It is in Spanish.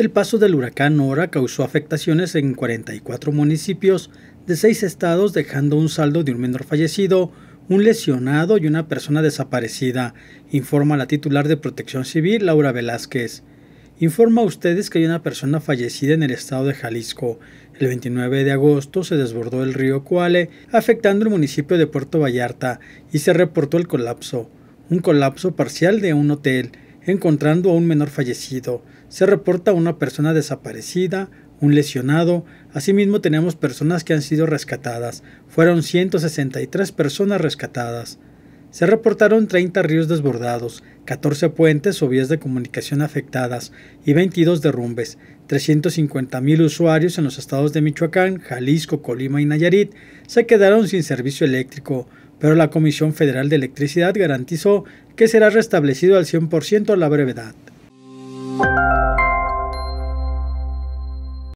El paso del huracán Nora causó afectaciones en 44 municipios de seis estados, dejando un saldo de un menor fallecido, un lesionado y una persona desaparecida, informa la titular de Protección Civil, Laura Velázquez. Informa a ustedes que hay una persona fallecida en el estado de Jalisco. El 29 de agosto se desbordó el río Cuale, afectando el municipio de Puerto Vallarta, y se reportó el colapso, un colapso parcial de un hotel encontrando a un menor fallecido. Se reporta una persona desaparecida, un lesionado. Asimismo tenemos personas que han sido rescatadas. Fueron 163 personas rescatadas. Se reportaron 30 ríos desbordados, 14 puentes o vías de comunicación afectadas y 22 derrumbes. 350.000 usuarios en los estados de Michoacán, Jalisco, Colima y Nayarit se quedaron sin servicio eléctrico pero la Comisión Federal de Electricidad garantizó que será restablecido al 100% a la brevedad.